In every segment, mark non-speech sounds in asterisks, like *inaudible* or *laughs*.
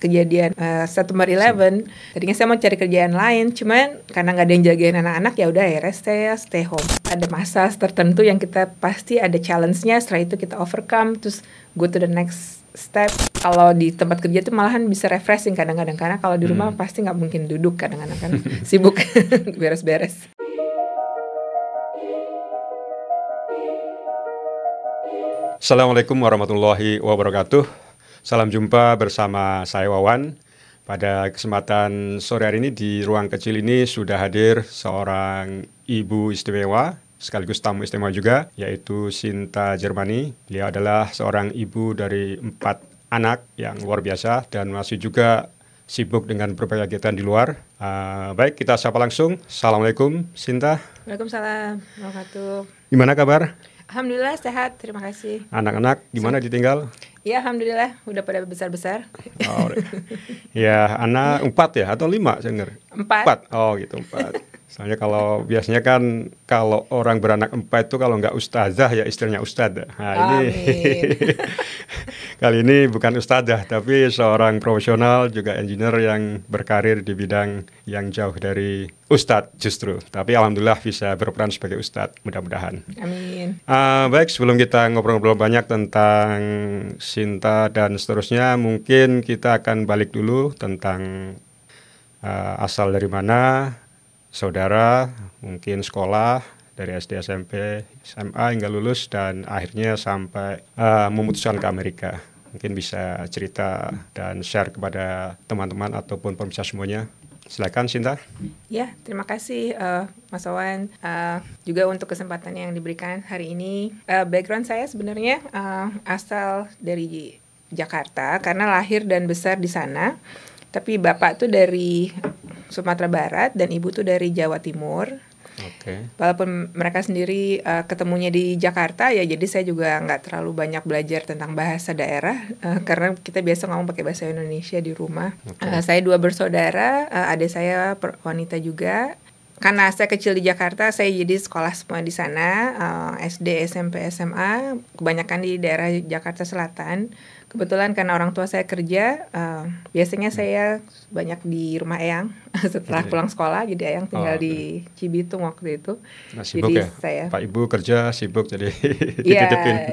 kejadian uh, September 11 tadinya saya mau cari kerjaan lain cuman karena nggak ada yang jagain anak-anak ya udah akhirnya saya stay home ada masa tertentu yang kita pasti ada challenge-nya setelah itu kita overcome terus go to the next step kalau di tempat kerja itu malahan bisa refreshing kadang-kadang karena kalau di rumah hmm. pasti nggak mungkin duduk kadang-kadang kan *laughs* sibuk *laughs* beres-beres Assalamualaikum warahmatullahi wabarakatuh Salam jumpa bersama saya Wawan. Pada kesempatan sore hari ini di ruang kecil ini sudah hadir seorang ibu istimewa sekaligus tamu istimewa juga yaitu Sinta Jermani. Dia adalah seorang ibu dari empat anak yang luar biasa dan masih juga sibuk dengan berbagai kegiatan di luar. Uh, baik, kita sapa langsung. Assalamualaikum, Sinta. Waalaikumsalam. Wabarakatuh. Gimana kabar? Alhamdulillah sehat, terima kasih. Anak-anak gimana ditinggal? Ya alhamdulillah udah pada besar besar. Oh, ya anak empat ya atau lima saya dengar. Empat. Empat. Oh gitu empat. Soalnya kalau biasanya kan kalau orang beranak empat itu kalau nggak ustazah ya istrinya ustad. Nah, ini *laughs* Kali ini bukan ustadzah tapi seorang profesional juga engineer yang berkarir di bidang yang jauh dari ustadz justru. Tapi alhamdulillah bisa berperan sebagai ustadz mudah-mudahan. Amin. Uh, baik sebelum kita ngobrol-ngobrol banyak tentang Sinta dan seterusnya, mungkin kita akan balik dulu tentang uh, asal dari mana, saudara, mungkin sekolah, dari SD, SMP, SMA hingga lulus dan akhirnya sampai uh, memutuskan ke Amerika mungkin bisa cerita dan share kepada teman-teman ataupun pemirsa semuanya. Silakan Sinta. Ya, terima kasih uh, Mas Owen uh, juga untuk kesempatan yang diberikan hari ini. Uh, background saya sebenarnya uh, asal dari Jakarta karena lahir dan besar di sana. Tapi bapak tuh dari Sumatera Barat dan ibu tuh dari Jawa Timur. Okay. Walaupun mereka sendiri uh, ketemunya di Jakarta ya, jadi saya juga nggak terlalu banyak belajar tentang bahasa daerah uh, karena kita biasa ngomong pakai bahasa Indonesia di rumah. Okay. Uh, eh, saya dua bersaudara, uh, adik saya wanita juga. Karena saya kecil di Jakarta, saya jadi sekolah semua di sana, uh, SD, SMP, SMA, kebanyakan di daerah Jakarta Selatan kebetulan karena orang tua saya kerja, uh, biasanya hmm. saya banyak di rumah Eyang *laughs* setelah pulang sekolah. Jadi Eyang tinggal oh, okay. di Cibitung waktu itu. Nah, sibuk jadi ya? saya Pak Ibu kerja sibuk jadi *laughs* Iya,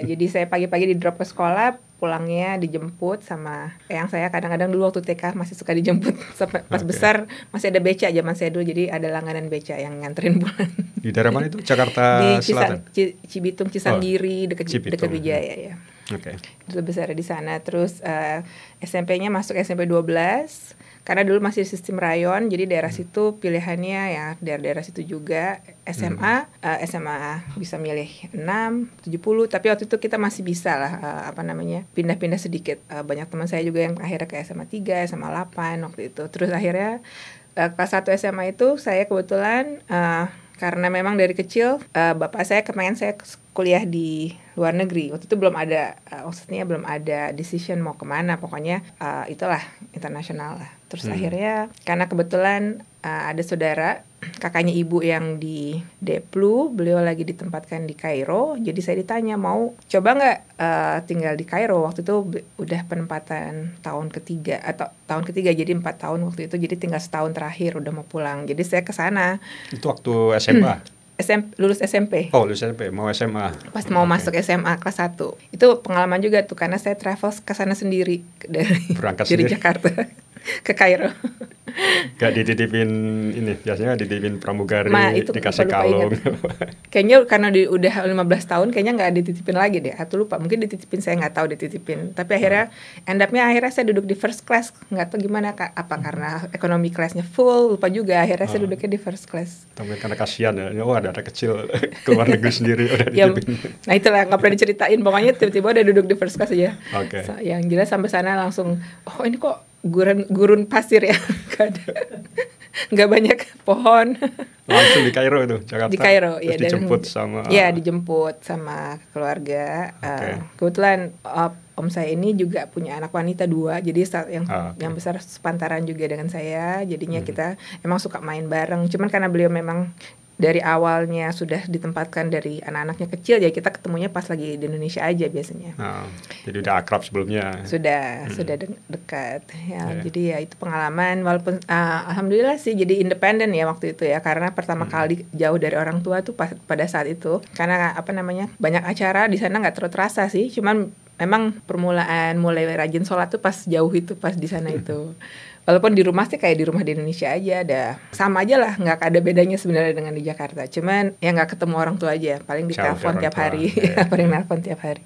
jadi saya pagi-pagi di drop ke sekolah, pulangnya dijemput sama Eyang saya kadang-kadang dulu waktu TK masih suka dijemput *laughs* pas okay. besar masih ada beca zaman saya dulu jadi ada langganan beca yang nganterin bulan. Di daerah mana itu? Jakarta di Selatan. Cibitung Cisanggiri oh, dekat dekat Wijaya ya. Oke. Okay. Duta besar di sana. Terus uh, eh, SMP-nya masuk SMP 12 karena dulu masih sistem rayon jadi daerah hmm. situ pilihannya ya daerah-daerah situ juga SMA hmm. uh, eh, SMA bisa milih 6 70 tapi waktu itu kita masih bisa lah uh, apa namanya pindah-pindah sedikit uh, banyak teman saya juga yang akhirnya ke SMA 3 SMA 8 waktu itu terus akhirnya uh, kelas 1 SMA itu saya kebetulan uh, karena memang dari kecil uh, bapak saya kepengen saya kuliah di luar negeri waktu itu belum ada uh, maksudnya belum ada decision mau kemana pokoknya uh, itulah internasional lah terus hmm. akhirnya karena kebetulan uh, ada saudara kakaknya ibu yang di Deplu, beliau lagi ditempatkan di Kairo. Jadi saya ditanya mau coba nggak uh, tinggal di Kairo waktu itu udah penempatan tahun ketiga atau tahun ketiga jadi empat tahun waktu itu jadi tinggal setahun terakhir udah mau pulang. Jadi saya ke sana. Itu waktu SMA. SMP, *clears throat* lulus SMP. Oh, lulus SMP, mau SMA. Pas mau okay. masuk SMA kelas 1. Itu pengalaman juga tuh karena saya travel ke sana sendiri *laughs* dari dari sendiri. Jakarta ke Kairo. Gak dititipin ini biasanya dititipin pramugari Ma, itu dikasih kalung. kayaknya karena di, udah 15 tahun kayaknya nggak dititipin lagi deh. Atau lupa mungkin dititipin saya nggak tahu dititipin. Tapi akhirnya hmm. end akhirnya saya duduk di first class nggak tahu gimana kak apa hmm. karena ekonomi kelasnya full lupa juga akhirnya hmm. saya ah. duduknya di first class. Tapi karena kasihan ya, oh ada anak kecil *laughs* keluar negeri sendiri udah ya, dititipin. ya, nah itulah nggak pernah diceritain. Pokoknya tiba-tiba udah duduk di first class aja. Oke. Okay. So, yang jelas sampai sana langsung oh ini kok gurun gurun pasir ya *laughs* nggak banyak pohon langsung di Kairo tuh Jakarta di Kairo ya dan dijemput sama ya dijemput sama keluarga okay. uh, eh, kebetulan op, om saya ini juga punya anak wanita dua jadi yang ah, okay. yang besar sepantaran juga dengan saya jadinya hmm. kita emang suka main bareng cuman karena beliau memang dari awalnya sudah ditempatkan dari anak-anaknya kecil ya kita ketemunya pas lagi di Indonesia aja biasanya. Oh, jadi udah akrab sebelumnya. Sudah, hmm. sudah de dekat. Ya, yeah. jadi ya itu pengalaman walaupun uh, alhamdulillah sih jadi independen ya waktu itu ya karena pertama hmm. kali jauh dari orang tua tuh pas, pada saat itu karena apa namanya? banyak acara di sana nggak terlalu terasa sih, cuman memang permulaan mulai rajin sholat tuh pas jauh itu pas di sana hmm. itu walaupun di rumah sih kayak di rumah di Indonesia aja ada sama aja lah nggak ada bedanya sebenarnya dengan di Jakarta cuman ya nggak ketemu orang tua aja paling di telepon iya. *laughs* tiap hari paling nelfon tiap hari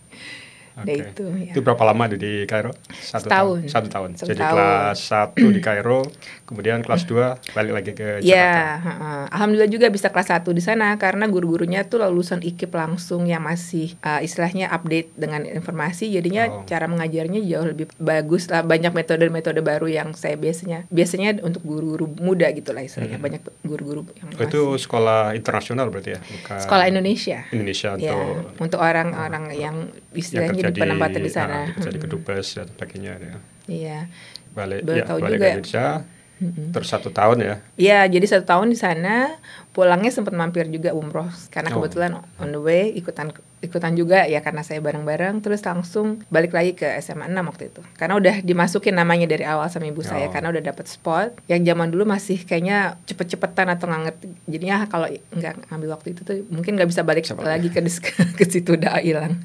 Okay. itu. Ya. Itu berapa lama di Kairo? Satu tahun. tahun. Satu tahun. Satu Jadi tahun. kelas satu di Kairo, kemudian kelas dua balik lagi ke iya, Jakarta. Ya, uh, alhamdulillah juga bisa kelas satu di sana karena guru-gurunya tuh lulusan IKIP langsung yang masih uh, istilahnya update dengan informasi. Jadinya oh. cara mengajarnya jauh lebih bagus lah. Banyak metode-metode baru yang saya biasanya biasanya untuk guru-guru muda gitu lah istilahnya. Hmm. Banyak guru-guru yang oh, masih. Itu sekolah internasional berarti ya? Bukan sekolah Indonesia. Indonesia ya, untuk untuk orang-orang uh, yang ya, istilahnya jadi, jadi penempatan di ah, sana. Uh, jadi kedubes dan sebagainya ya. Iya. Balik Baru ya, balik juga. ke ya. Indonesia. Terus satu tahun ya? Iya, jadi satu tahun di sana. Pulangnya sempat mampir juga umroh karena oh. kebetulan on the way ikutan ikutan juga ya karena saya bareng-bareng terus langsung balik lagi ke SMA 6 waktu itu karena udah dimasukin namanya dari awal sama ibu oh. saya karena udah dapat spot yang zaman dulu masih kayaknya cepet-cepetan atau nggak jadinya ah, kalau nggak ngambil waktu itu tuh mungkin nggak bisa balik Cepat lagi ya. ke *laughs* ke situ udah hilang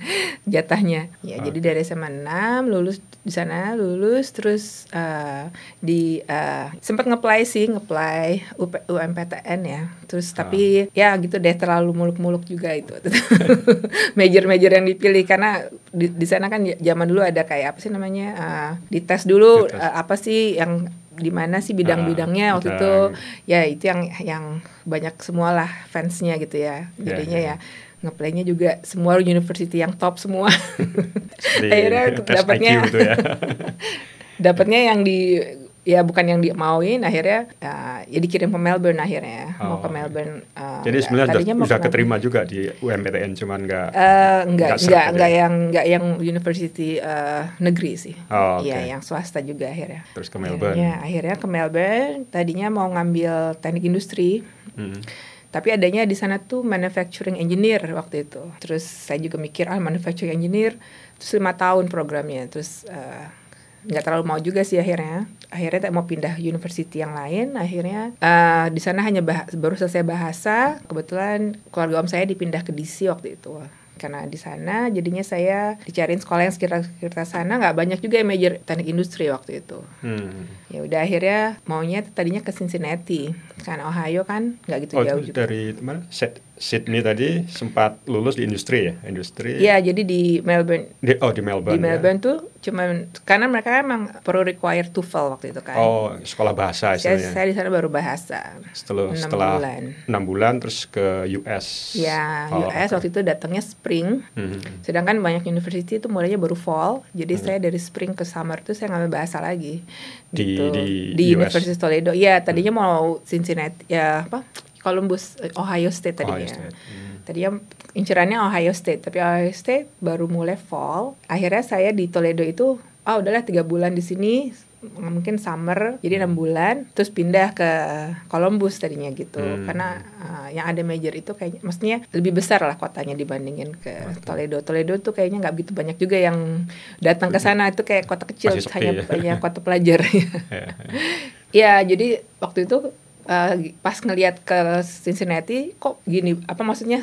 jatahnya ya okay. Ah. jadi dari SMA 6 lulus di sana lulus terus uh, di uh, eh, sempat ngeplay sih ngeplay UP, UMPTN ya terus oh. tapi ah. ya gitu deh terlalu muluk-muluk juga itu *laughs* major-major yang dipilih karena di, di sana kan zaman dulu ada kayak apa sih namanya uh, dites dulu dites. Uh, apa sih yang di mana sih ah, bidang-bidangnya waktu itu ya itu yang yang banyak semualah fansnya gitu ya jadinya yeah, yeah. ya ngeplaynya juga semua university yang top semua *laughs* akhirnya dapatnya gitu ya. *laughs* dapatnya yang di ya bukan yang dimauin akhirnya uh, ya dikirim ke Melbourne akhirnya oh, mau ke oh, Melbourne uh, jadi ya, sebenarnya sudah, sudah keterima juga di UMPTN cuman nggak uh, nggak nggak nggak gitu yang nggak yang university uh, negeri sih oh, okay. ya yang swasta juga akhirnya terus ke Melbourne akhirnya, akhirnya ke Melbourne tadinya mau ngambil teknik industri hmm tapi adanya di sana tuh manufacturing engineer waktu itu terus saya juga mikir ah manufacturing engineer terus lima tahun programnya terus uh, nggak terlalu mau juga sih akhirnya akhirnya tak mau pindah university yang lain akhirnya uh, di sana hanya baru selesai bahasa kebetulan keluarga om saya dipindah ke DC waktu itu karena di sana jadinya saya dicariin sekolah yang sekitar-sekitar sana nggak banyak juga yang major teknik industri waktu itu hmm. ya udah akhirnya maunya tadinya ke Cincinnati karena Ohio kan nggak gitu oh, jauh juga dari mana Sydney tadi sempat lulus di industri ya, industri. Iya, jadi di Melbourne. Di, oh, di Melbourne. Di ya. Melbourne ya. tuh cuma karena mereka emang perlu require TOEFL waktu itu kan. Oh, sekolah bahasa istilahnya. Saya, saya di sana baru bahasa. Setelah enam setelah bulan. Enam bulan terus ke US. Iya, oh, US okay. waktu itu datangnya spring. Mm -hmm. Sedangkan banyak university itu mulainya baru fall. Jadi mm -hmm. saya dari spring ke summer tuh saya ngambil bahasa lagi. Di gitu. di, di US. University Toledo. Iya, tadinya mm -hmm. mau Cincinnati ya apa? Columbus eh, Ohio State tadinya. ya. Tadi yang Tadinya incerannya Ohio State, tapi Ohio State baru mulai fall. Akhirnya saya di Toledo itu oh udahlah tiga bulan di sini mungkin summer jadi enam hmm. bulan terus pindah ke Columbus tadinya gitu hmm. karena uh, yang ada major itu kayaknya maksudnya lebih besar lah kotanya dibandingin ke Toledo Toledo tuh kayaknya nggak begitu banyak juga yang datang ke sana itu kayak kota kecil hanya ya. banyak kota pelajar Iya *laughs* *laughs* ya jadi waktu itu Uh, pas ngelihat ke Cincinnati kok gini apa maksudnya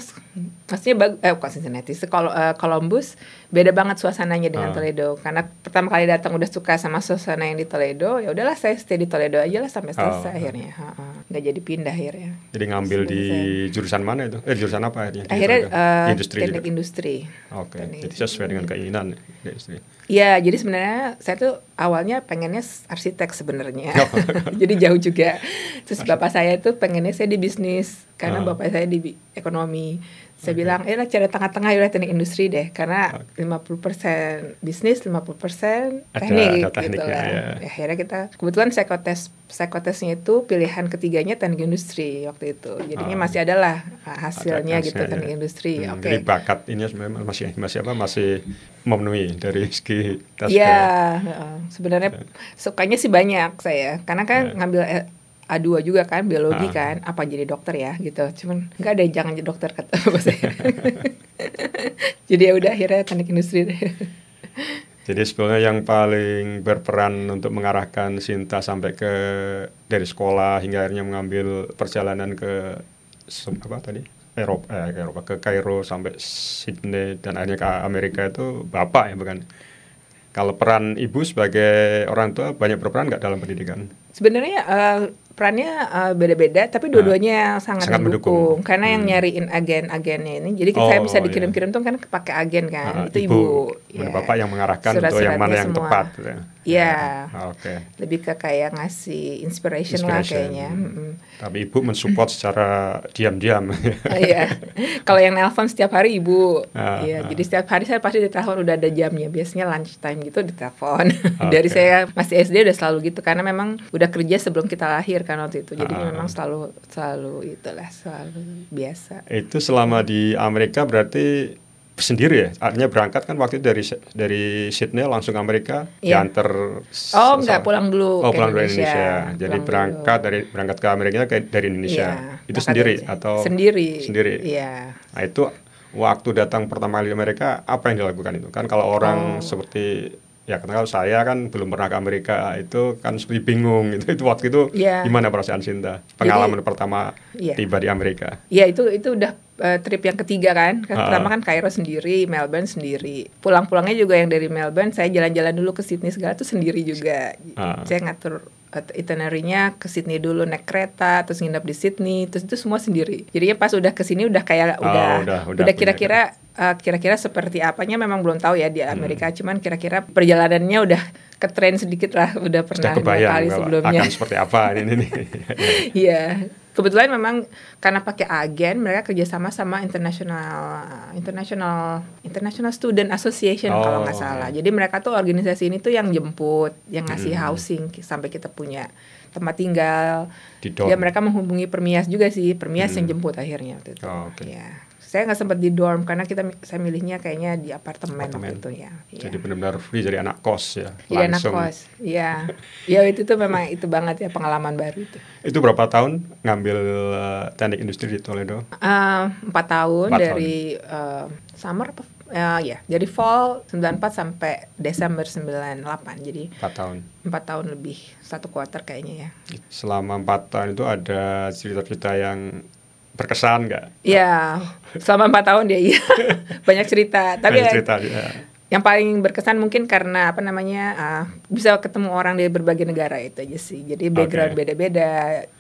maksudnya bag eh bukan Cincinnati kalau uh, eh, Columbus beda banget suasananya dengan uh. Toledo karena pertama kali datang udah suka sama suasana yang di Toledo ya udahlah saya stay di Toledo aja lah sampai selesai uh. akhirnya uh nggak jadi pindah akhirnya jadi ngambil Terus di saya. jurusan mana itu eh jurusan apa akhirnya akhirnya uh, industri teknik juga. industri oke okay. jadi sesuai dengan keinginan ya, industri ya jadi sebenarnya saya tuh awalnya pengennya arsitek sebenarnya oh. *laughs* jadi jauh juga terus bapak saya tuh pengennya saya di bisnis karena uh. bapak saya di ekonomi saya okay. bilang, eh lah cari tengah-tengah ya teknik industri deh, karena okay. 50% bisnis, 50% teknik ada, ada teknik gitu kan. Iya. Ya. Akhirnya kita kebetulan psikotes psikotesnya itu pilihan ketiganya teknik industri waktu itu. Jadinya oh. masih adalah hasilnya ada gitu teknik iya. industri. Hmm, Oke. Okay. bakat ini masih masih apa masih memenuhi dari segi tes. Iya, ya? sebenarnya ya. sukanya sih banyak saya. Karena kan ya. ngambil eh, A2 juga kan biologi ah. kan apa jadi dokter ya gitu cuman nggak ada yang jangan jadi dokter kata saya *laughs* jadi ya udah akhirnya teknik industri deh. jadi sebenarnya yang paling berperan untuk mengarahkan Sinta sampai ke dari sekolah hingga akhirnya mengambil perjalanan ke apa tadi Eropa eh, ke Eropa ke Kairo sampai Sydney dan akhirnya ke Amerika itu bapak ya bukan kalau peran ibu sebagai orang tua banyak berperan nggak dalam pendidikan? Sebenarnya uh, perannya beda eh, beda-beda tapi nah, dua-duanya nah, sangat, sangat mendukung. mendukung karena hmm. yang nyariin agen-agennya ini jadi oh, saya bisa dikirim-kirim iya. tuh kan pakai agen kan nah, itu ibu, ibu ya. bapak yang mengarahkan Surat untuk yang mana yang semua. tepat gitu ya, ya. oke okay. lebih ke kayak ngasih inspiration, inspiration. lah kayaknya hmm. tapi ibu mensupport secara diam-diam oh, iya *laughs* kalau yang nelpon setiap hari ibu ah, Iya. ya nah. jadi setiap hari saya pasti ditelepon udah ada jamnya biasanya lunch time gitu ditelepon *laughs* okay. dari saya masih SD udah selalu gitu karena memang udah kerja sebelum kita lahir memikirkan waktu itu. Jadi uh, memang selalu selalu itulah selalu biasa. Itu selama di Amerika berarti sendiri ya artinya berangkat kan waktu itu dari dari Sydney langsung Amerika yeah. diantar oh nggak pulang dulu oh pulang dulu Indonesia, Indonesia. jadi berangkat dari berangkat ke Amerika ke dari Indonesia yeah, itu sendiri aja. atau sendiri sendiri yeah. nah itu waktu datang pertama kali Amerika apa yang dilakukan itu kan kalau orang oh. seperti ya karena saya kan belum pernah ke Amerika itu kan seperti bingung itu itu waktu itu yeah. gimana perasaan Sinta pengalaman Jadi, pertama yeah. tiba di Amerika ya itu itu udah uh, trip yang ketiga kan uh, pertama kan Kairo sendiri Melbourne sendiri pulang-pulangnya juga yang dari Melbourne saya jalan-jalan dulu ke Sydney segala tuh sendiri juga uh, saya ngatur itinerary ke Sydney dulu naik kereta terus nginep di Sydney terus itu semua sendiri jadinya pas udah ke sini udah kayak oh, udah udah kira-kira kira eh, kira-kira seperti apanya memang belum tahu ya di hmm. Amerika hmm. cuman kira-kira perjalanannya udah ke tren sedikit lah udah pernah Sudah kebayang, kali sebelumnya akan seperti apa ini nih *laughs* iya kebetulan memang karena pakai agen mereka kerjasama sama international international international student association oh. kalau nggak oh, salah jadi mereka tuh organisasi ini tuh yang jemput yang ngasih hmm. housing sampai kita punya tempat tinggal ya mereka menghubungi permias juga sih permias hmm. yang jemput akhirnya waktu itu oh, okay. ya saya nggak sempat di dorm karena kita saya milihnya kayaknya di apartemen, apartemen. gitu ya. Iya. Jadi ya. benar-benar free jadi anak kos ya. Iya anak kos, iya, ya itu tuh memang itu banget ya pengalaman baru itu. Itu berapa tahun ngambil uh, teknik industri di Toledo? Eh, empat tahun 4 dari tahun. Uh, summer apa? Uh, ya, jadi fall 94 sampai Desember 98. Jadi empat tahun. Empat tahun lebih, satu quarter kayaknya ya. Selama empat tahun itu ada cerita-cerita yang berkesan nggak? Iya, selama empat tahun dia iya *laughs* banyak cerita. Tapi banyak cerita, ya. yang paling berkesan mungkin karena apa namanya uh, bisa ketemu orang dari berbagai negara itu aja sih. Jadi background okay. beda-beda,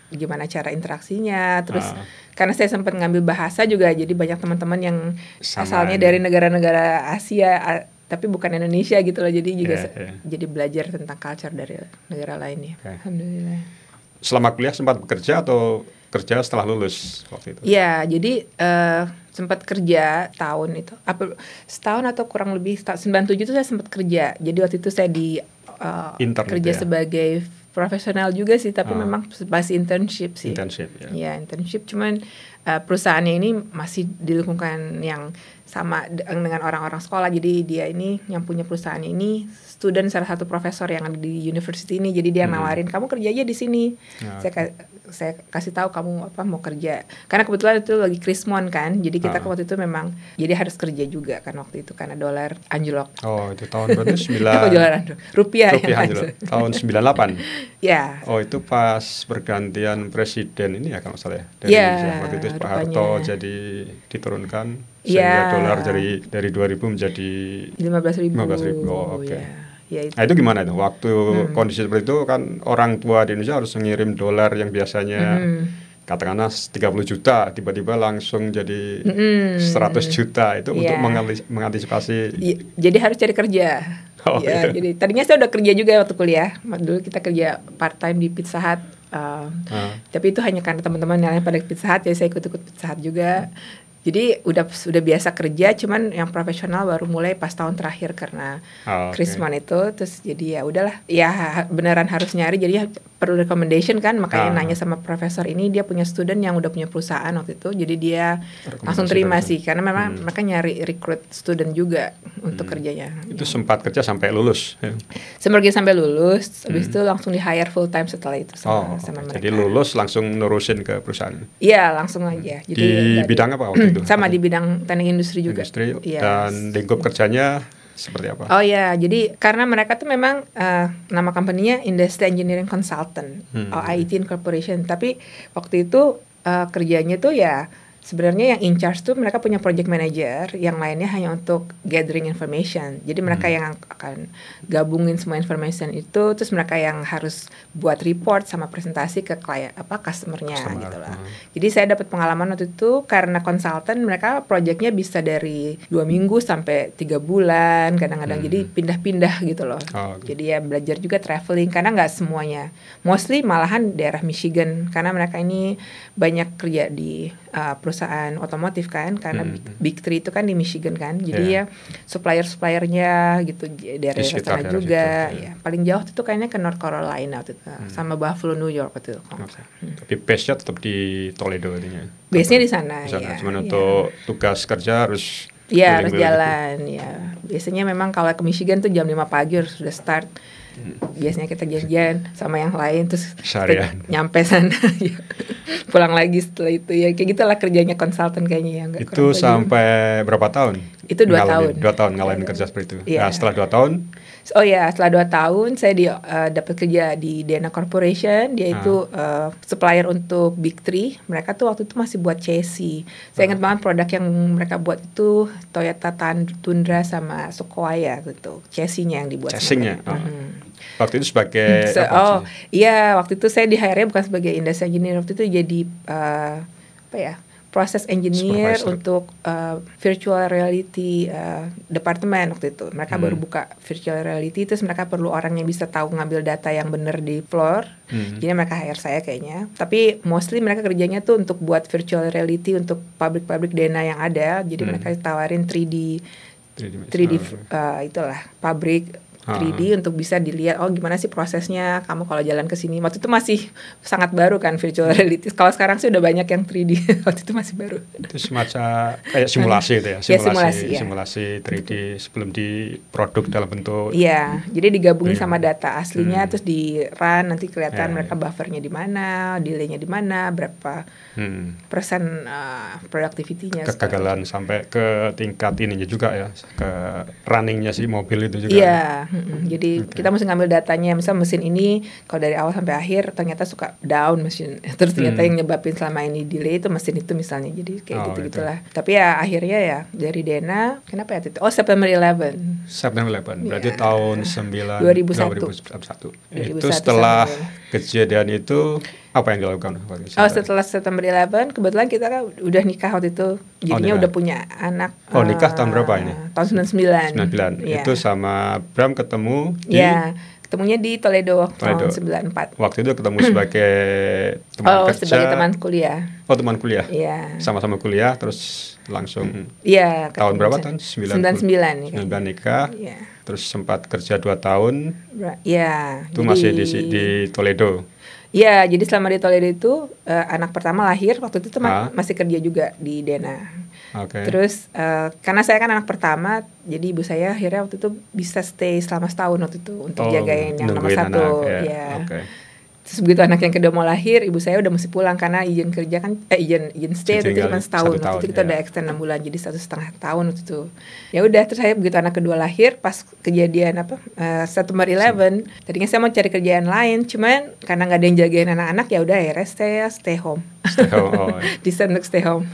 gimana cara interaksinya. Terus uh. karena saya sempat ngambil bahasa juga, jadi banyak teman-teman yang Sama asalnya dari negara-negara Asia tapi bukan Indonesia gitu loh. Jadi juga yeah, iya, iya. yeah. jadi belajar tentang culture dari negara lainnya. Okay. Alhamdulillah selama kuliah sempat bekerja atau kerja setelah lulus waktu itu? ya jadi uh, sempat kerja tahun itu, apa setahun atau kurang lebih tujuh itu saya sempat kerja. Jadi waktu itu saya di uh, Intern kerja gitu ya? sebagai profesional juga sih, tapi uh, memang masih internship sih. Internship ya. Ya internship cuman uh, perusahaannya ini masih dilakukan yang sama dengan orang-orang sekolah. Jadi dia ini yang punya perusahaan ini student salah satu profesor yang ada di university ini jadi dia hmm. nawarin kamu kerja aja di sini ya. saya saya kasih tahu kamu apa mau kerja karena kebetulan itu lagi krismon kan jadi kita ah. waktu itu memang jadi harus kerja juga kan waktu itu karena dolar anjlok oh itu tahun berapa *laughs* sembilan rupiah, rupiah anjlok tahun 98 *laughs* ya oh itu pas pergantian presiden ini ya kalau salah ya dari ya, waktu itu Pak Harto jadi diturunkan ya. sehingga ya. dolar dari dari 2000 menjadi 15.000 ribu. 15 ribu. Oh, oke. Okay. Ya yaitu nah itu gimana itu waktu hmm. kondisi seperti itu kan orang tua di Indonesia harus mengirim dolar yang biasanya hmm. katakanlah 30 juta tiba-tiba langsung jadi hmm. 100 juta itu yeah. untuk mengantisipasi ya, jadi harus cari kerja *laughs* Oh, ya, iya. jadi tadinya saya udah kerja juga waktu kuliah. Dulu kita kerja part time di Pizza Hut. Uh, uh. Tapi itu hanya karena teman-teman yang lain pada Pizza Hut, jadi saya ikut-ikut Pizza Hut juga. Uh jadi udah udah biasa kerja, cuman yang profesional baru mulai pas tahun terakhir karena oh, Krisman Christmas itu terus jadi ya udahlah, ya beneran harus nyari jadi perlu recommendation kan makanya ah. nanya sama profesor ini dia punya student yang udah punya perusahaan waktu itu jadi dia langsung terima sih karena memang hmm. mereka nyari recruit student juga untuk hmm. kerjanya itu ya. sempat kerja sampai lulus ya. sempat sampai lulus hmm. habis itu hmm. langsung di hire full time setelah itu sama, oh, sama mereka jadi lulus langsung nurusin ke perusahaan iya langsung aja hmm. jadi di bidang apa waktu itu *clears throat* sama di bidang teknik industri juga industri yes. Iya. dan lingkup kerjanya seperti apa? Oh ya, jadi karena mereka tuh memang uh, nama company-nya Industry Engineering Consultant, hmm. OIT Incorporation. Tapi waktu itu uh, kerjanya tuh ya sebenarnya yang in charge tuh mereka punya project manager, yang lainnya hanya untuk gathering information. Jadi mereka hmm. yang akan gabungin semua information itu, terus mereka yang harus buat report sama presentasi ke klien apa customernya Customer. gitu lah. Hmm. Jadi saya dapat pengalaman waktu itu karena konsultan mereka projectnya bisa dari dua minggu sampai tiga bulan kadang-kadang. Hmm. Jadi pindah-pindah gitu loh. Oh, okay. Gitu. Jadi ya belajar juga traveling karena nggak semuanya. Mostly malahan daerah Michigan karena mereka ini banyak kerja di uh, perusahaan otomotif kan karena hmm. big, big three itu kan di Michigan kan jadi yeah. ya supplier suppliernya gitu dari sana juga situ, ya. ya paling jauh itu kayaknya ke North Carolina waktu itu, hmm. sama Buffalo New York itu okay. hmm. tapi base nya tetap di Toledo artinya base nya di sana, di sana. ya cuma ya. untuk tugas kerja harus ya harus gitu. jalan ya. Biasanya memang kalau ke Michigan tuh jam 5 pagi harus sudah start biasanya kita janjian sama yang lain terus nyampe sana *laughs* ya. pulang lagi setelah itu ya kayak gitulah kerjanya konsultan kayaknya ya itu sampai berapa tahun itu dua ngalamin, tahun dua tahun ngalamin kerja seperti itu yeah. nah, setelah dua tahun oh ya setelah dua tahun saya di uh, dapat kerja di Dana Corporation dia ah. itu uh, supplier untuk Big Three mereka tuh waktu itu masih buat chassis saya ingat ah. banget produk yang mereka buat itu Toyota Tundra sama Sequoia gitu chassisnya yang dibuat chassisnya oh. Ah. waktu itu sebagai mm, so, apa oh iya waktu itu saya di hire bukan sebagai industri engineer waktu itu jadi uh, apa ya proses engineer Supervisor. untuk uh, virtual reality uh, departemen waktu itu. Mereka hmm. baru buka virtual reality terus mereka perlu orang yang bisa tahu ngambil data yang benar di floor. Hmm. Jadi mereka hire saya kayaknya. Tapi mostly mereka kerjanya tuh untuk buat virtual reality untuk pabrik-pabrik dana yang ada. Jadi hmm. mereka tawarin 3D 3D, 3D uh, itulah pabrik 3D -huh. Ah. untuk bisa dilihat oh gimana sih prosesnya kamu kalau jalan ke sini waktu itu masih sangat baru kan virtual reality kalau sekarang sih udah banyak yang 3D *laughs* waktu itu masih baru itu semacam kayak eh, simulasi itu ya iya, simulasi ya, simulasi, ya. simulasi 3D sebelum diproduk dalam bentuk iya jadi digabungin iya. sama data aslinya hmm. terus di run nanti kelihatan ya, mereka iya. buffernya di mana delaynya di mana berapa hmm. persen uh, productivity-nya kegagalan sampai ke tingkat ininya juga ya ke runningnya si mobil itu juga iya ya. Hmm, jadi okay. kita mesti ngambil datanya. Misal mesin ini kalau dari awal sampai akhir ternyata suka down mesin. *laughs* Terus ternyata hmm. yang nyebabin selama ini delay itu mesin itu misalnya. Jadi kayak oh, gitu-gitulah. Gitu. Itu. Tapi ya akhirnya ya dari Dena kenapa ya itu? Oh September 11. September 11. Iya. Berarti ya. tahun 9 2001. 2001. 2001. Itu setelah kejadian itu apa yang dilakukan? Oh setelah September 11 kebetulan kita kan udah nikah waktu itu oh, jadinya oh, udah punya anak. Oh nikah uh, tahun eh, berapa ini? Tahun 99. 99. Yeah. Itu sama Bram ketemu di yeah. ketemunya di Toledo, Toledo. tahun 94. Waktu itu ketemu *clears throat* sebagai teman oh, kerja. sebagai teman kuliah. Oh teman kuliah. Iya. Yeah. Sama-sama kuliah terus langsung. Iya. Yeah, tahun berapa tahun? 99. 99 nikah. nikah. Yeah. Terus sempat kerja 2 tahun. Iya. Itu Jadi, masih di, di Toledo. Iya, jadi selama di toilet itu uh, anak pertama lahir waktu itu tuh ah. masih kerja juga di Dena. Okay. Terus uh, karena saya kan anak pertama, jadi ibu saya akhirnya waktu itu bisa stay selama setahun waktu itu untuk oh, jagain yang nomor satu. Anak, ya. Ya. Okay terus begitu anak yang kedua mau lahir ibu saya udah mesti pulang karena izin kerja kan eh izin izin stay itu cuma setahun waktu itu kan kita udah iya. extend enam bulan jadi satu setengah tahun waktu itu ya udah terus saya begitu anak kedua lahir pas kejadian apa uh, September 11 tadinya saya mau cari kerjaan lain cuman karena nggak ada yang jagain anak-anak ya udah akhirnya saya stay home stay home oh. *laughs* Iya. desain stay home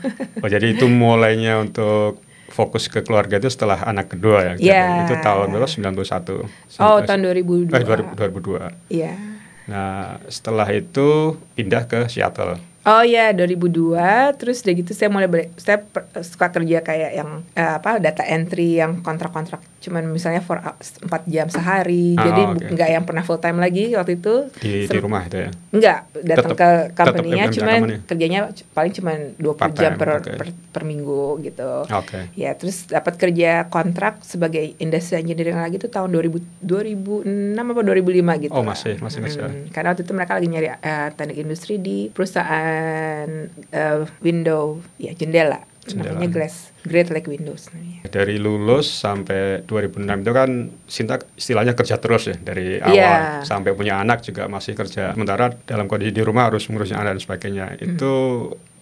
oh jadi itu mulainya untuk fokus ke keluarga itu setelah anak kedua ya. Yeah. Itu tahun berapa? 91. Oh, tahun 2002. Eh, 2002. Iya. Nah, setelah itu pindah ke Seattle. Oh iya 2002 terus udah gitu saya mulai saya suka kerja kayak yang uh, apa data entry yang kontrak-kontrak cuman misalnya for, 4 jam sehari. Oh, jadi okay. nggak yang pernah full time lagi waktu itu. Di, di rumah itu ya. Enggak, datang ke company-nya cuman kerjanya paling cuman 20 Part jam per, okay. per per minggu gitu. Oke. Okay. Ya, terus dapat kerja kontrak sebagai industri engineering lagi itu tahun 2000 2006 apa 2005 gitu. Oh, masih masih masih. Hmm, karena waktu itu mereka lagi nyari uh, teknik industri di perusahaan dan uh, window ya jendela Jendela. namanya glass Great Lake Windows namanya. Dari lulus sampai 2006 itu kan Sinta istilahnya kerja terus ya dari iya. awal yeah. sampai punya anak juga masih kerja. Sementara dalam kondisi di rumah harus mengurusnya anak dan sebagainya. Itu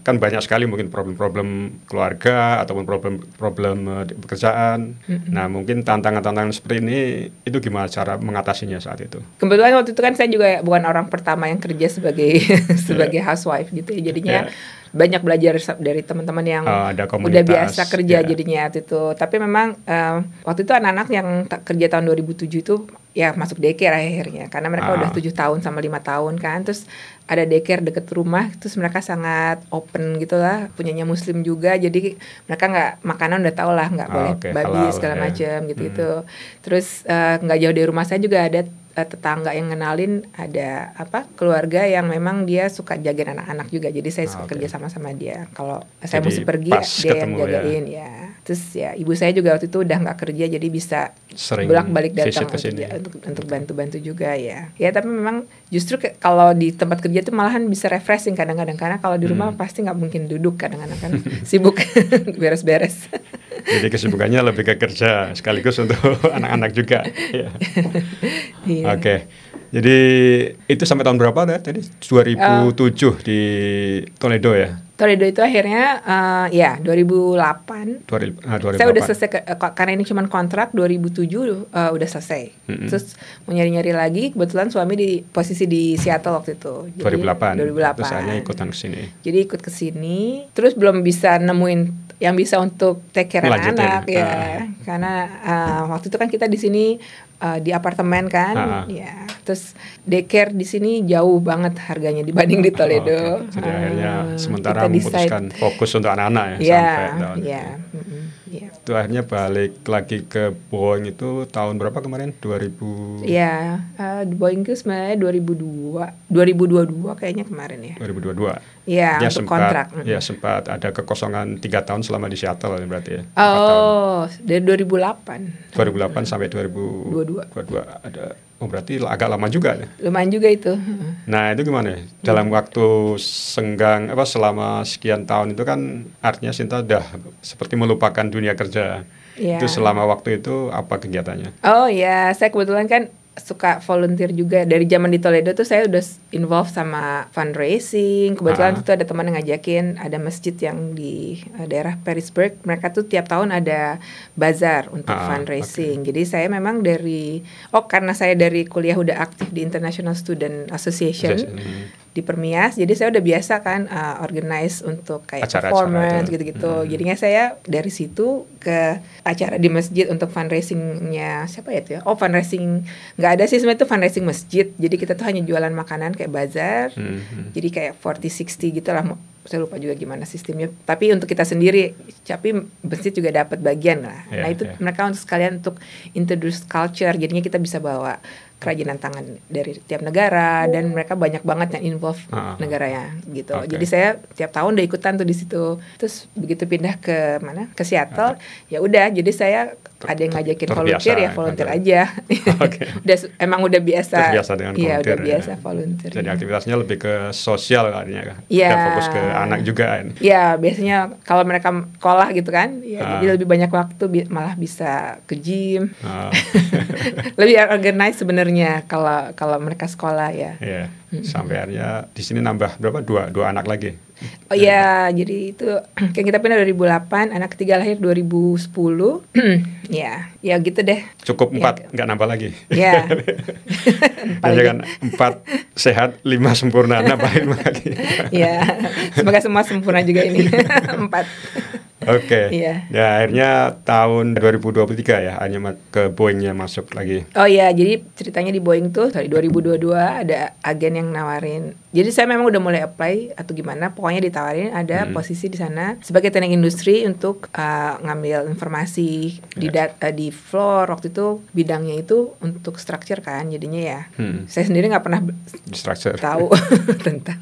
kan banyak sekali mungkin problem-problem keluarga ataupun problem-problem eh, pekerjaan. Mm-hmm. Nah, mungkin tantangan-tantangan seperti ini itu gimana cara mengatasinya saat itu? Kebetulan waktu itu kan saya juga bukan orang pertama yang kerja sebagai *laughs* sebagai yeah. housewife gitu ya. Jadinya yeah. banyak belajar dari teman-teman yang uh, udah biasa kerja yeah. jadinya itu. Tapi memang uh, waktu itu anak-anak yang kerja tahun 2007 itu ya masuk deker akhirnya karena mereka ah. udah tujuh tahun sama lima tahun kan terus ada deker deket rumah terus mereka sangat open gitu lah punyanya muslim juga jadi mereka nggak makanan udah tau lah nggak ah, boleh okay, babi segala yeah. macam gitu gitu hmm. terus eh, nggak uh, jauh dari rumah saya juga ada Eh, tetangga yang kenalin ada apa keluarga yang memang dia suka jagain anak-anak juga jadi saya ah, suka okay. kerja sama sama dia kalau saya mau pergi ya, dia yang ya. jagain ya. ya terus ya ibu saya juga waktu itu udah nggak kerja jadi bisa bolak balik datang ya. untuk, untuk, untuk bantu-bantu juga ya ya tapi memang justru ke, kalau di tempat kerja itu malahan bisa refreshing kadang-kadang karena kalau di hmm. rumah hmm. pasti nggak mungkin duduk kadang-kadang kan *laughs* sibuk *laughs* beres-beres. Jadi kesibukannya lebih ke kerja sekaligus untuk *laughs* anak-anak juga. Yeah. yeah. Oke. Okay. Jadi itu sampai tahun berapa ya? tadi? 2007 uh, di Toledo ya. Tornado itu akhirnya uh, ya 2008. 2008. Ah, Saya udah selesai ke, uh, karena ini cuma kontrak 2007 uh, eh, udah selesai. Mm -hmm. Terus mau nyari-nyari lagi kebetulan suami di posisi di Seattle waktu itu. Jadi, 2008. 2008. Terus akhirnya ikutan ke sini. Jadi ikut ke sini, terus belum bisa nemuin yang bisa untuk take care anak ya. Uh. Karena uh, waktu itu kan kita di sini uh, di apartemen kan, uh -huh. ya. Terus daycare di sini jauh banget harganya dibanding di Toledo. Oh, okay. Jadi uh, akhirnya sementara memutuskan decide. fokus untuk anak-anak ya yeah, sampai tahun. Yeah. Mm -hmm. Yeah. Itu akhirnya balik lagi ke Boeing itu tahun berapa kemarin? 2000. Iya, yeah, uh, Boeing itu sebenarnya 2002, 2022 kayaknya kemarin ya. 2022. Iya, yeah, ya, untuk sempat, kontrak. Iya, sempat ada kekosongan tiga tahun selama di Seattle berarti ya. Oh, dari 2008. 2008 sampai 2022 dua, dua dua ada oh berarti agak lama juga ya. Lumayan juga itu. Nah, itu gimana ya? Dalam hmm. waktu senggang apa selama sekian tahun itu kan artinya Sinta udah seperti melupakan dunia kerja. Ya. Itu selama waktu itu apa kegiatannya? Oh ya, saya kebetulan kan suka volunteer juga dari zaman di Toledo tuh saya udah involved sama fundraising kebetulan ah. uh itu ada teman yang ngajakin ada masjid yang di uh, daerah Parisburg mereka tuh tiap tahun ada bazar untuk uh fundraising okay. jadi saya memang dari oh karena saya dari kuliah udah aktif di International Student Association, Association. Hmm. di Permias jadi saya udah biasa kan uh, organize untuk kayak acara, -acara performance gitu. gitu-gitu hmm. jadinya saya dari situ ke acara di masjid untuk fundraisingnya siapa ya itu ya oh fundraising nggak nggak ada sih sebenarnya itu fundraising masjid jadi kita tuh hanya jualan makanan kayak bazar hmm. hmm. jadi kayak 40-60 gitu lah saya lupa juga gimana sistemnya tapi untuk kita sendiri tapi masjid juga dapat bagian lah yeah, nah itu yeah. mereka untuk sekalian untuk introduce culture jadinya kita bisa bawa kerajinan tangan dari tiap negara dan mereka banyak banget yang involve uh ah, -huh. Ah. negaranya gitu. Okay. Jadi saya tiap tahun udah ikutan tuh di situ. Terus begitu pindah ke mana? Ke Seattle, -huh. Ah, ya udah jadi saya ada yang ngajakin volunteer ya, ya volunteer aja. *laughs* *laughs* Okay. udah emang udah biasa. Terbiasa dengan volunteer. Iya, udah ya. biasa volunteer. Jadi aktivitasnya lebih ke sosial artinya kan. Iya. fokus ke anak juga kan. Iya, biasanya kalau mereka sekolah gitu kan, ya ah. jadi lebih banyak waktu bi malah bisa ke gym. Ah. *laughs* lebih organize sebenarnya kalau kalau mereka sekolah ya. Yeah hmm. sampai akhirnya di sini nambah berapa dua dua anak lagi oh ya jadi itu kan kita pindah 2008 anak ketiga lahir 2010 mm. ya ya gitu deh cukup ya, empat ya. nggak nambah lagi ya ya *laughs* kan empat sehat lima sempurna nambahin lagi *laughs* ya semoga semua sempurna juga ini *laughs* empat Oke. Iya. Ya akhirnya tahun 2023 ya hanya ke Boeingnya masuk lagi. Oh iya, jadi ceritanya di Boeing tuh dari 2022 ada agen yang nawarin. Jadi saya memang udah mulai apply atau gimana, pokoknya ditawarin ada hmm. posisi di sana sebagai teknik industri untuk uh, ngambil informasi di ya. dat uh, di floor waktu itu bidangnya itu untuk structure kan jadinya ya. Hmm. Saya sendiri nggak pernah structure. tahu *laughs* tentang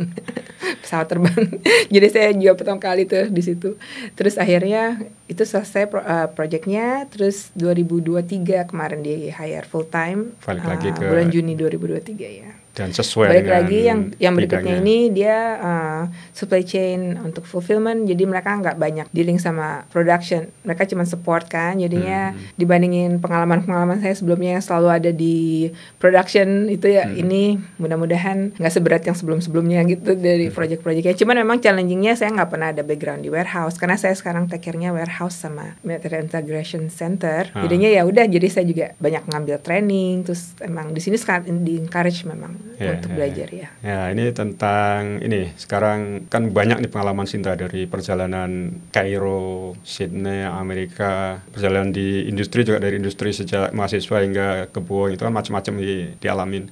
pesawat terbang. *laughs* jadi saya juga pertama kali tuh di situ. Terus akhirnya akhirnya itu selesai pro, uh, eh, proyeknya terus 2023 kemarin di hire full time balik uh, lagi ah, ke bulan Juni 2023 ya dan sesuai balik dengan lagi yang yang berikutnya bidangnya. ini dia uh, supply chain untuk fulfillment jadi mereka nggak banyak dealing sama production mereka cuma support kan jadinya hmm. dibandingin pengalaman pengalaman saya sebelumnya yang selalu ada di production itu ya hmm. ini mudah-mudahan nggak seberat yang sebelum sebelumnya gitu dari hmm. project-projectnya cuman memang challengingnya saya nggak pernah ada background di warehouse karena saya sekarang take care warehouse sama material integration center ah. jadinya ya udah jadi saya juga banyak ngambil training terus emang di sini sekarang di encourage memang yeah, untuk yeah, belajar iya. ya. Ya ini tentang ini sekarang kan banyak nih pengalaman Sinta dari perjalanan Kairo, Sydney, Amerika, perjalanan di industri juga dari industri sejak mahasiswa hingga ke Boeing itu kan macam-macam di, dialamin.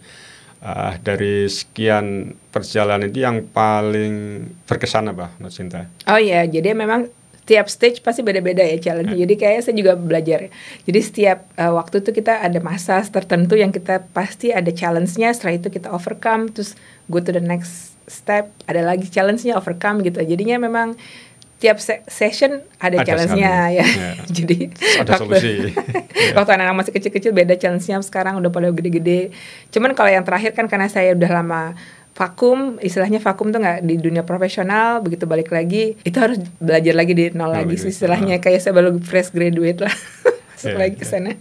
Uh, dari sekian perjalanan itu yang paling berkesan apa menurut Sinta? Oh iya, jadi memang tiap stage pasti beda-beda ya challenge. Iya. Jadi kayaknya saya juga belajar. Jadi setiap uh, waktu itu kita ada masa tertentu yang kita pasti ada challenge-nya. Setelah itu kita overcome, terus go to the next step. Ada lagi challenge-nya overcome gitu. Jadinya memang tiap session ada, ada challenge-nya ya. Yeah. *laughs* Jadi ada waktu, solusi. *laughs* Iya. waktu anak-anak masih kecil-kecil beda challenge-nya sekarang udah pada gede-gede. Cuman kalau yang terakhir kan karena saya udah lama vakum istilahnya vakum tuh nggak di dunia profesional begitu balik lagi itu harus belajar lagi di nol lagi sih istilahnya ah. kayak saya baru fresh graduate lah masuk *laughs* iya, lagi ke iya. sana.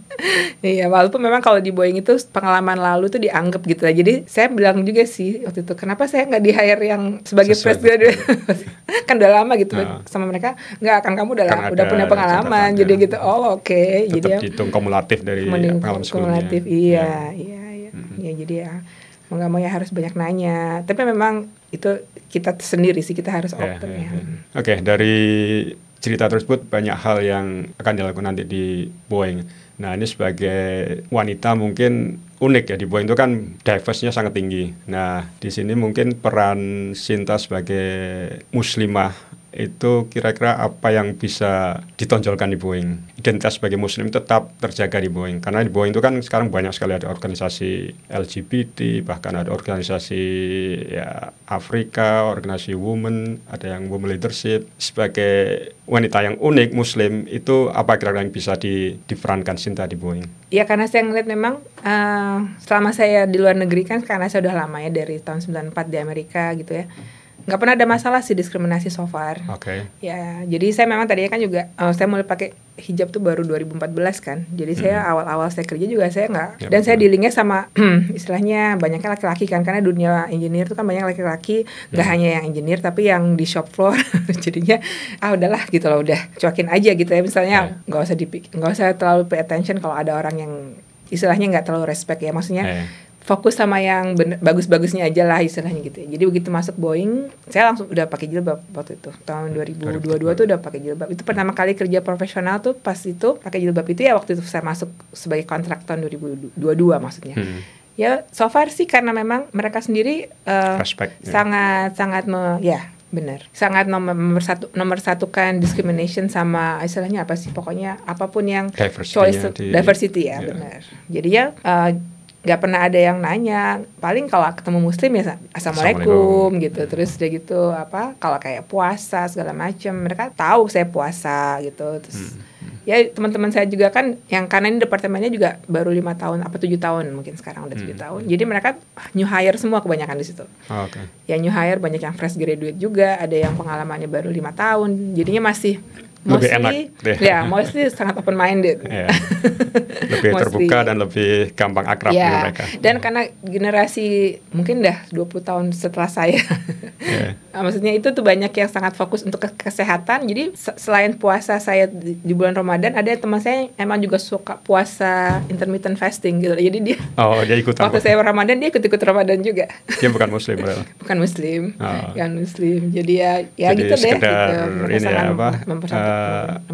Iya, walaupun memang kalau di Boeing itu pengalaman lalu tuh dianggap gitu lah. Jadi saya bilang juga sih waktu itu, kenapa saya nggak di hire yang sebagai fresh graduate? *laughs* kan udah lama gitu nah. sama mereka, nggak akan kamu udah kan udah punya pengalaman. Jadi gitu, oh oke. Okay. jadi ya hitung kumulatif dari pengalaman sebelumnya. iya, iya, iya. Mm -hmm. Ya jadi ya mau nggak mau ya harus banyak nanya tapi memang itu kita sendiri sih kita harus ya, open yeah, yeah, yeah. oke okay, dari cerita tersebut banyak hal yang akan dilakukan nanti di Boeing nah ini sebagai wanita mungkin unik ya di Boeing itu kan diversnya sangat tinggi nah di sini mungkin peran Sinta sebagai muslimah itu kira-kira apa yang bisa ditonjolkan di Boeing? Identitas sebagai muslim tetap terjaga di Boeing. Karena di Boeing itu kan sekarang banyak sekali ada organisasi LGBT, bahkan ada organisasi ya, Afrika, organisasi women, ada yang women leadership. Sebagai wanita yang unik muslim itu apa kira-kira yang bisa di, diperankan Sinta di Boeing? Ya karena saya ngeliat memang uh, selama saya di luar negeri kan karena saya sudah lama ya dari tahun 94 di Amerika gitu ya. Hmm nggak pernah ada masalah sih diskriminasi so far. Oke. Okay. Ya, jadi saya memang tadinya kan juga uh, saya mulai pakai hijab tuh baru 2014 kan. Jadi saya awal hmm. awal-awal saya kerja juga saya nggak Ya, dan saya dealingnya sama *clears throat* istilahnya banyaknya laki-laki kan karena dunia engineer tuh kan banyak laki-laki nggak -laki, hmm. hanya yang engineer tapi yang di shop floor *laughs* jadinya ah udahlah gitu loh udah cuekin aja gitu ya misalnya ya. nggak yeah. usah dipik nggak usah terlalu pay attention kalau ada orang yang istilahnya nggak terlalu respect ya maksudnya yeah. Ya fokus sama yang bagus-bagusnya aja lah istilahnya gitu ya. Jadi begitu masuk Boeing, saya langsung udah pakai jilbab waktu itu. Tahun 2022 tuh udah pakai jilbab. Itu pertama kali kerja profesional tuh pas itu pakai jilbab itu ya waktu itu saya masuk sebagai kontrak tahun 2022 maksudnya. Hmm. Ya, so far sih karena memang mereka sendiri eh, ya. sangat sangat yeah. sangat me, ya benar sangat nomor, nomor satu nomor discrimination sama istilahnya apa sih pokoknya apapun yang diversity choice diversity ya yeah. benar ya uh, nggak pernah ada yang nanya paling kalau ketemu muslim ya assalamualaikum, assalamualaikum. gitu iya. terus udah gitu apa kalau kayak puasa segala macam mereka tahu saya puasa gitu terus hmm, hmm. ya teman-teman saya juga kan yang karena ini departemennya juga baru lima tahun apa tujuh tahun mungkin sekarang udah tujuh hmm. tahun hmm. jadi mereka new hire semua kebanyakan di situ oh, okay. ya new hire banyak yang fresh graduate juga ada yang pengalamannya baru lima tahun jadinya masih mostly, lebih enak. Ya, yeah, mostly sangat open minded. Yeah. *laughs* Lebih terbuka dan lebih gampang akrab yeah. Gitu mereka. Dan karena generasi mungkin dah 20 tahun setelah saya. yeah. *laughs* Maksudnya itu tuh banyak yang sangat fokus untuk kesehatan. Jadi selain puasa saya di, di bulan Ramadan ada teman saya yang emang juga suka puasa intermittent fasting gitu. Jadi dia Oh, dia ikut Waktu saya Ramadan dia ikut-ikut Ramadan juga. Dia bukan muslim, *laughs* bukan muslim. Oh. Bukan muslim. Jadi ya ya Jadi gitu deh gitu. Ini ya, apa? Uh,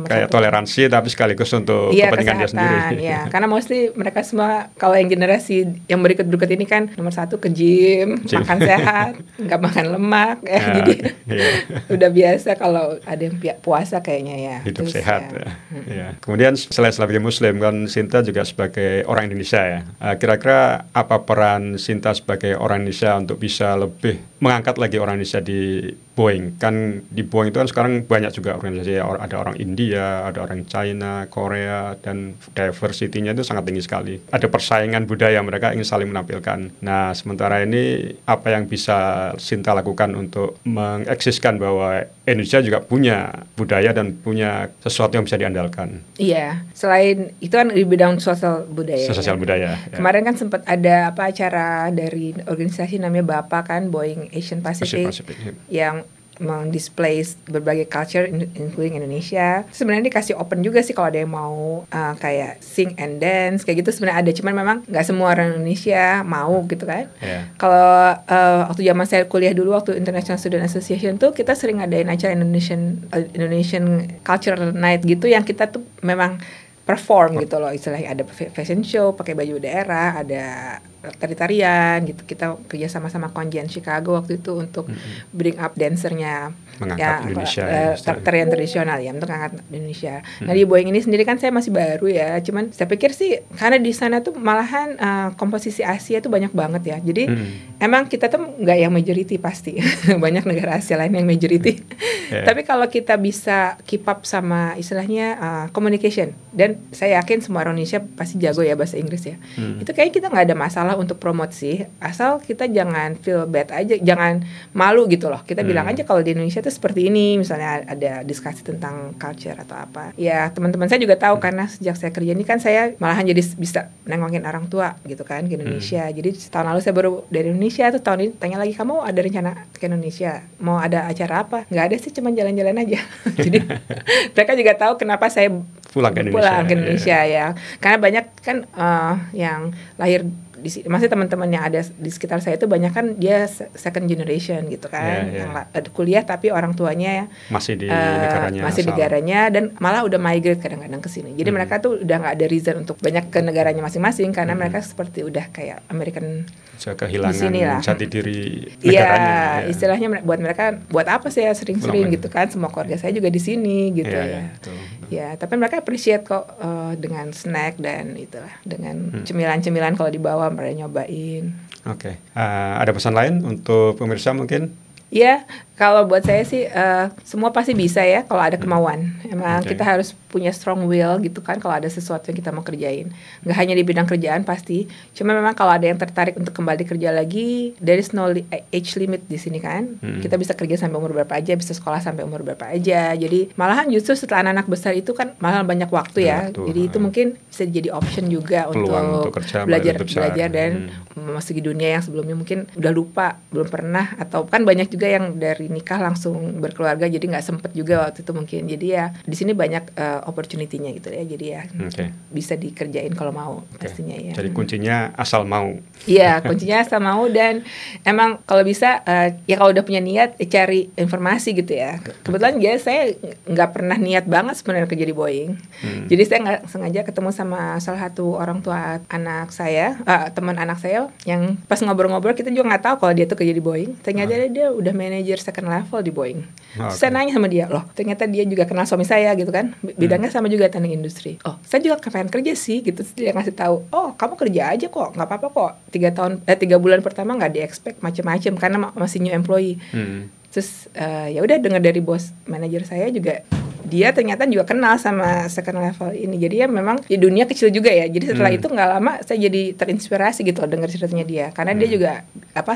kayak satu. toleransi tapi sekaligus untuk ya, kepentingan dia sendiri. Ya, karena mostly mereka semua kalau yang generasi yang berikut-berikut ini kan nomor satu ke gym, gym. makan sehat, *laughs* nggak makan lemak, ya, ya, jadi ya. *laughs* udah biasa kalau ada yang puasa kayaknya ya. Hidup Terus, sehat. Ya. Ya. Iya. Kemudian selain sebagai Muslim kan Sinta juga sebagai orang Indonesia ya. Eh, kira-kira apa peran Sinta sebagai orang Indonesia untuk bisa lebih mengangkat lagi orang Indonesia di Boeing? Kan di Boeing itu kan sekarang banyak juga organisasi ya, orang ada orang India, ada orang China, Korea, dan diversity-nya itu sangat tinggi sekali. Ada persaingan budaya, mereka ingin saling menampilkan. Nah, sementara ini apa yang bisa Sinta lakukan untuk mengeksiskan bahwa Indonesia juga punya budaya dan punya sesuatu yang bisa diandalkan. Iya, selain itu kan di bidang sosial budaya. Ya. Sosial kan? budaya. Ya. Kemarin kan sempat ada apa acara dari organisasi namanya bapak kan, Boeing Asian Pacific, Asian Pacific yeah. yang mendisplay berbagai culture including Indonesia. Sebenarnya dikasih open juga sih kalau ada yang mau uh, kayak sing and dance kayak gitu sebenarnya ada cuman memang nggak semua orang Indonesia mau gitu kan. Yeah. Kalau uh, waktu zaman saya kuliah dulu waktu International Student Association tuh kita sering yang acara Indonesian uh, Indonesian Culture Night gitu yang kita tuh memang perform gitu loh istilahnya ada fashion show pakai baju daerah ada tari-tarian gitu kita kerja sama sama konjen Chicago waktu itu untuk mm-hmm. bring up dancernya mengangkat ya, Indonesia uh, tarian tradisional ya untuk angkat Indonesia. Mm-hmm. Nah di Boeing ini sendiri kan saya masih baru ya, cuman saya pikir sih karena di sana tuh malahan uh, komposisi Asia tuh banyak banget ya, jadi mm-hmm. emang kita tuh nggak yang majority pasti *laughs* banyak negara Asia lain yang majority. *laughs* Yeah. Tapi kalau kita bisa keep up sama istilahnya uh, communication dan saya yakin semua orang Indonesia pasti jago ya bahasa Inggris ya, mm-hmm. itu kayaknya kita nggak ada masalah masalah untuk promosi asal kita jangan feel bad aja jangan malu gitu loh kita hmm. bilang aja kalau di Indonesia itu seperti ini misalnya ada diskusi tentang culture atau apa ya teman-teman saya juga tahu karena sejak saya kerja ini kan saya malahan jadi bisa nengokin orang tua gitu kan ke Indonesia hmm. jadi tahun lalu saya baru dari Indonesia tuh tahun ini tanya lagi kamu ada rencana ke Indonesia mau ada acara apa nggak ada sih cuma jalan-jalan aja *laughs* jadi *laughs* mereka juga tahu kenapa saya pulang ke Indonesia pulang ke Indonesia ya, ya. karena banyak kan uh, yang lahir di masih teman-teman yang ada di sekitar saya itu banyak kan dia second generation gitu kan yeah, yeah. yang uh, kuliah tapi orang tuanya masih di uh, negaranya masih di negaranya dan malah udah migrate kadang-kadang ke sini jadi -hmm. mereka tuh udah nggak ada reason untuk banyak ke negaranya masing-masing karena -hmm. mereka seperti udah kayak American Saya kehilangan jati diri *laughs* iya, negaranya yeah, ya. istilahnya buat mereka buat apa sih sering-sering gitu kan semua keluarga saya juga di sini gitu yeah, iya, ya yeah, Ya, tapi mereka appreciate kok uh, dengan snack dan itulah dengan hmm. cemilan-cemilan kalau dibawa mereka nyobain. Oke, okay. uh, eh, ada pesan lain untuk pemirsa mungkin? Ya, kalau buat saya sih uh, semua pasti bisa ya kalau ada hmm. kemauan. Emang okay. kita harus punya strong will gitu kan kalau ada sesuatu yang kita mau kerjain. Nggak hanya di bidang kerjaan pasti. Cuma memang kalau ada yang tertarik untuk kembali kerja lagi, there is no li eh, age limit di sini kan. Hmm. Kita bisa kerja sampai umur berapa aja, bisa sekolah sampai umur berapa aja. Jadi malahan justru setelah anak-anak besar itu kan malah banyak waktu ya. Waktu, iya, Jadi itu hmm. mungkin bisa jadi option juga untuk, untuk kerja, belajar belajar dan hmm. memasuki dunia yang sebelumnya mungkin udah lupa, belum pernah atau kan banyak juga yang dari nikah langsung berkeluarga jadi nggak sempet juga waktu itu mungkin jadi ya di sini banyak uh, opportunity-nya gitu ya jadi ya okay. bisa dikerjain kalau mau okay. pastinya ya jadi kuncinya asal mau iya kuncinya asal mau dan emang kalau bisa uh, ya kalau udah punya niat ya cari informasi gitu ya kebetulan ya saya nggak pernah niat banget sebenarnya kerja di Boeing hmm. jadi saya nggak sengaja ketemu sama salah satu orang tua anak saya uh, teman anak saya yang pas ngobrol-ngobrol kita juga nggak tahu kalau dia tuh kerja di Boeing ternyata hmm. dia udah manajer sekarang second level di Boeing. Ah, okay. saya nanya sama dia, loh ternyata dia juga kenal suami saya gitu kan. Bidangnya hmm. sama juga teknik industri. Oh, saya juga kepengen kerja sih gitu. Terus dia ngasih tahu, oh kamu kerja aja kok, nggak apa-apa kok. Tiga tahun, eh tiga bulan pertama nggak di expect macam-macam karena masih new employee. Hmm. Terus uh, ya udah dengar dari bos manajer saya juga dia ternyata juga kenal sama second level ini jadi ya memang ya dunia kecil juga ya jadi setelah hmm. itu nggak lama saya jadi terinspirasi gitu dengar ceritanya dia karena hmm. dia juga apa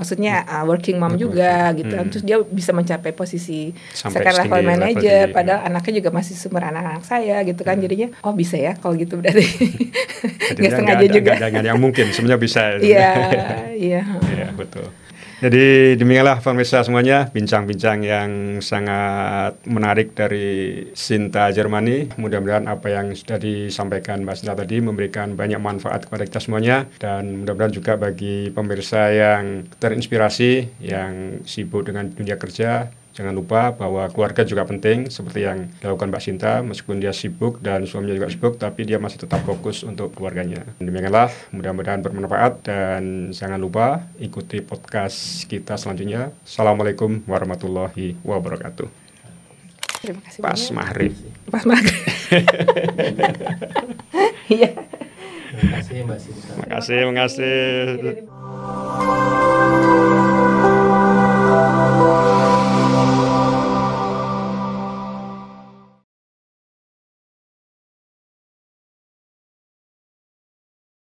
maksudnya hmm. uh, working mom juga gitu kan. hmm. terus dia bisa mencapai posisi Sampai second level manager level padahal anaknya juga masih sumber anak-anak saya gitu kan hmm. jadinya oh bisa ya kalau gitu berarti *laughs* nggak sengaja gak, juga gak, gak, gak, yang mungkin sebenarnya bisa iya *laughs* iya iya betul jadi demikianlah pemirsa semuanya bincang-bincang yang sangat menarik dari Sinta Jermani. Mudah-mudahan apa yang sudah disampaikan Mbak Sinta tadi memberikan banyak manfaat kepada kita semuanya dan mudah-mudahan juga bagi pemirsa yang terinspirasi yang sibuk dengan dunia kerja Jangan lupa bahwa keluarga juga penting seperti yang dilakukan Mbak Sinta meskipun dia sibuk dan suaminya juga sibuk tapi dia masih tetap fokus untuk keluarganya. Demikianlah mudah-mudahan bermanfaat dan jangan lupa ikuti podcast kita selanjutnya. Assalamualaikum warahmatullahi wabarakatuh. Terima kasih Pas banyak. Mahrib. Pas Mahrib. *laughs* Iya. Terima kasih Mbak Sinta. Terima kasih, terima kasih.